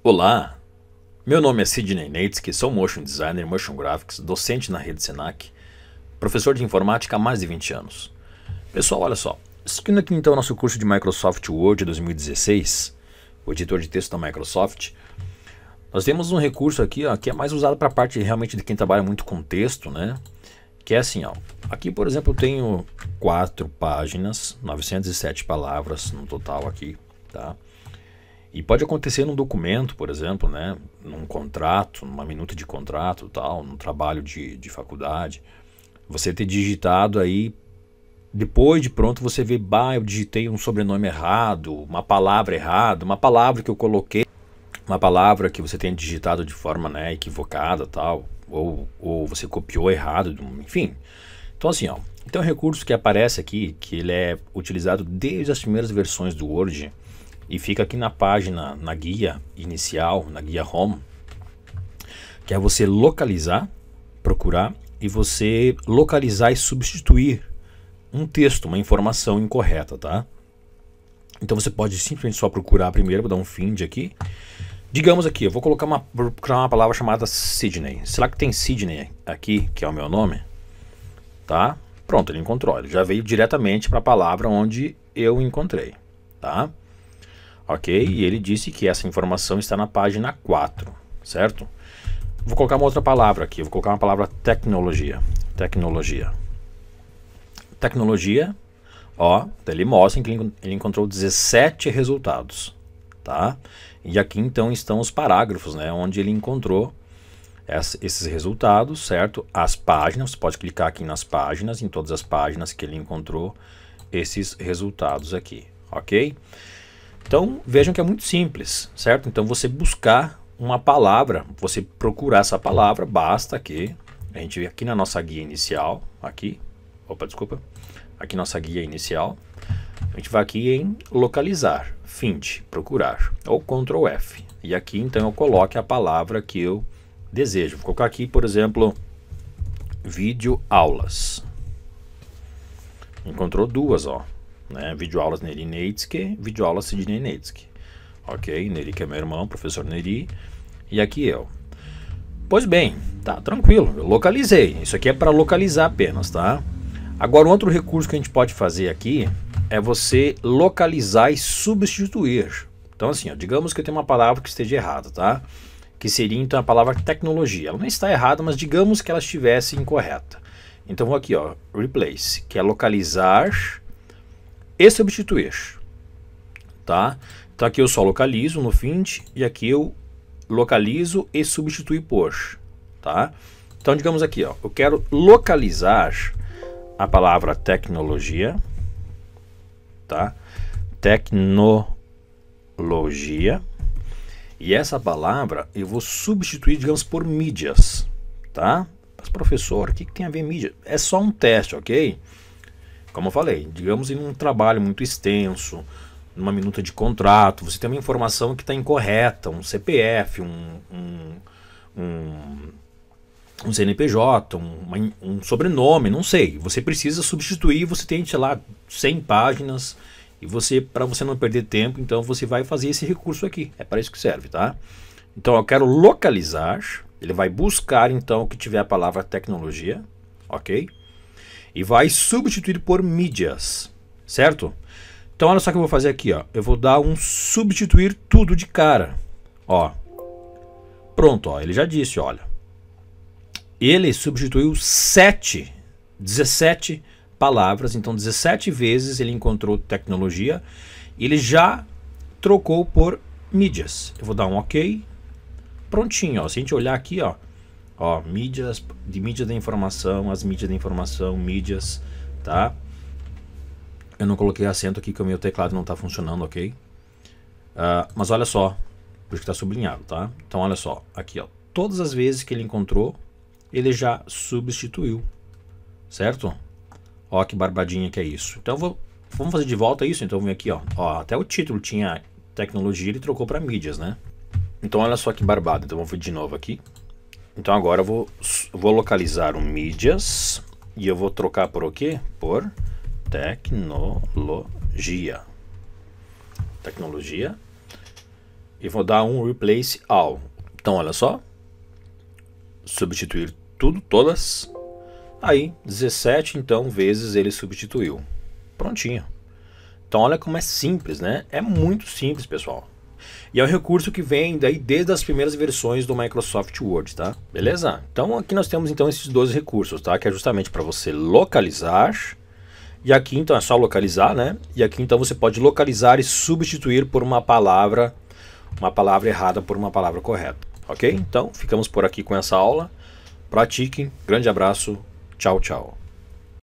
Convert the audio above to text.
Olá, meu nome é Sidney Neitz, sou motion designer, motion graphics, docente na rede Senac, professor de informática há mais de 20 anos. Pessoal, olha só, seguindo aqui então o nosso curso de Microsoft Word 2016, o editor de texto da Microsoft, nós temos um recurso aqui ó, que é mais usado para a parte realmente de quem trabalha muito com texto, né? Que é assim, ó. Aqui, por exemplo, eu tenho quatro páginas, 907 palavras no total aqui, tá? E pode acontecer num documento, por exemplo, né? num contrato, numa minuta de contrato, tal, num trabalho de, de faculdade, você ter digitado aí, depois de pronto você vê, bah, eu digitei um sobrenome errado, uma palavra errada, uma palavra que eu coloquei, uma palavra que você tenha digitado de forma né, equivocada, tal, ou, ou você copiou errado, enfim. Então assim, ó, então um recurso que aparece aqui, que ele é utilizado desde as primeiras versões do Word, e fica aqui na página, na guia inicial, na guia home, que é você localizar, procurar e você localizar e substituir um texto, uma informação incorreta, tá? Então você pode simplesmente só procurar primeiro, vou dar um find aqui. Digamos aqui, eu vou colocar uma, vou uma palavra chamada Sidney. Será que tem Sidney aqui, que é o meu nome? Tá? Pronto, ele encontrou. Ele já veio diretamente para a palavra onde eu encontrei, tá? ok? E ele disse que essa informação está na página 4, certo? Vou colocar uma outra palavra aqui, vou colocar uma palavra tecnologia. Tecnologia. Tecnologia, ó, ele mostra que ele encontrou 17 resultados, tá? E aqui então estão os parágrafos, né, onde ele encontrou esses resultados, certo? As páginas, você pode clicar aqui nas páginas, em todas as páginas que ele encontrou esses resultados aqui, ok? Então vejam que é muito simples, certo? Então você buscar uma palavra, você procurar essa palavra, basta que a gente aqui na nossa guia inicial, aqui, opa, desculpa, aqui nossa guia inicial, a gente vai aqui em localizar, find, procurar, ou Ctrl F. E aqui então eu coloque a palavra que eu desejo. Vou colocar aqui, por exemplo, vídeo aulas. Encontrou duas, ó né? Videoaulas Neri Neitzke, videoaulas Sidney Neitzke, Ok? Neri que é meu irmão, professor Neri, e aqui eu. Pois bem, tá tranquilo, eu localizei. Isso aqui é para localizar apenas, tá? Agora, um outro recurso que a gente pode fazer aqui é você localizar e substituir. Então, assim, ó, digamos que eu tenho uma palavra que esteja errada, tá? Que seria então a palavra tecnologia. Ela não está errada, mas digamos que ela estivesse incorreta. Então, vou aqui, ó, replace, que é localizar e substituir, tá? Então aqui eu só localizo no find e aqui eu localizo e substitui por, tá? Então digamos aqui, ó, eu quero localizar a palavra tecnologia, tá? Tecnologia. E essa palavra eu vou substituir, digamos, por mídias, tá? Mas professor, o que, que tem a ver mídia? É só um teste, ok? Como eu falei, digamos em um trabalho muito extenso, numa minuta de contrato, você tem uma informação que está incorreta, um CPF, um, um, um, um CNPJ, um, um, sobrenome, não sei. Você precisa substituir, você tem, sei lá, 100 páginas e você, para você não perder tempo, então você vai fazer esse recurso aqui. É para isso que serve, tá? Então eu quero localizar, ele vai buscar então o que tiver a palavra tecnologia, ok? e vai substituir por mídias, certo? Então olha só o que eu vou fazer aqui, ó. Eu vou dar um substituir tudo de cara, ó. Pronto, ó, ele já disse, olha. Ele substituiu 7, 17 palavras, então 17 vezes ele encontrou tecnologia, ele já trocou por mídias. Eu vou dar um OK. Prontinho, ó. Se a gente olhar aqui, ó, Ó, mídias, de mídia da informação, as mídias da informação, mídias, tá? Eu não coloquei acento aqui que o meu teclado não está funcionando, ok? Uh, mas olha só, porque está sublinhado, tá? Então olha só, aqui ó, todas as vezes que ele encontrou, ele já substituiu, certo? Ó que barbadinha que é isso. Então vou, vamos fazer de volta isso, então vem aqui ó, ó até o título tinha tecnologia, ele trocou para mídias, né? Então olha só que barbado, então vamos ver de novo aqui. Então agora eu vou, vou localizar o mídias e eu vou trocar por o quê? Por tecnologia. Tecnologia. E vou dar um replace all. Então olha só. Substituir tudo, todas. Aí 17 então vezes ele substituiu. Prontinho. Então olha como é simples, né? É muito simples, pessoal. E é um recurso que vem daí desde as primeiras versões do Microsoft Word, tá? Beleza? Então aqui nós temos então esses dois recursos, tá? Que é justamente para você localizar e aqui então é só localizar, né? E aqui então você pode localizar e substituir por uma palavra, uma palavra errada por uma palavra correta. Ok? Então ficamos por aqui com essa aula. Pratiquem. Grande abraço. Tchau, tchau.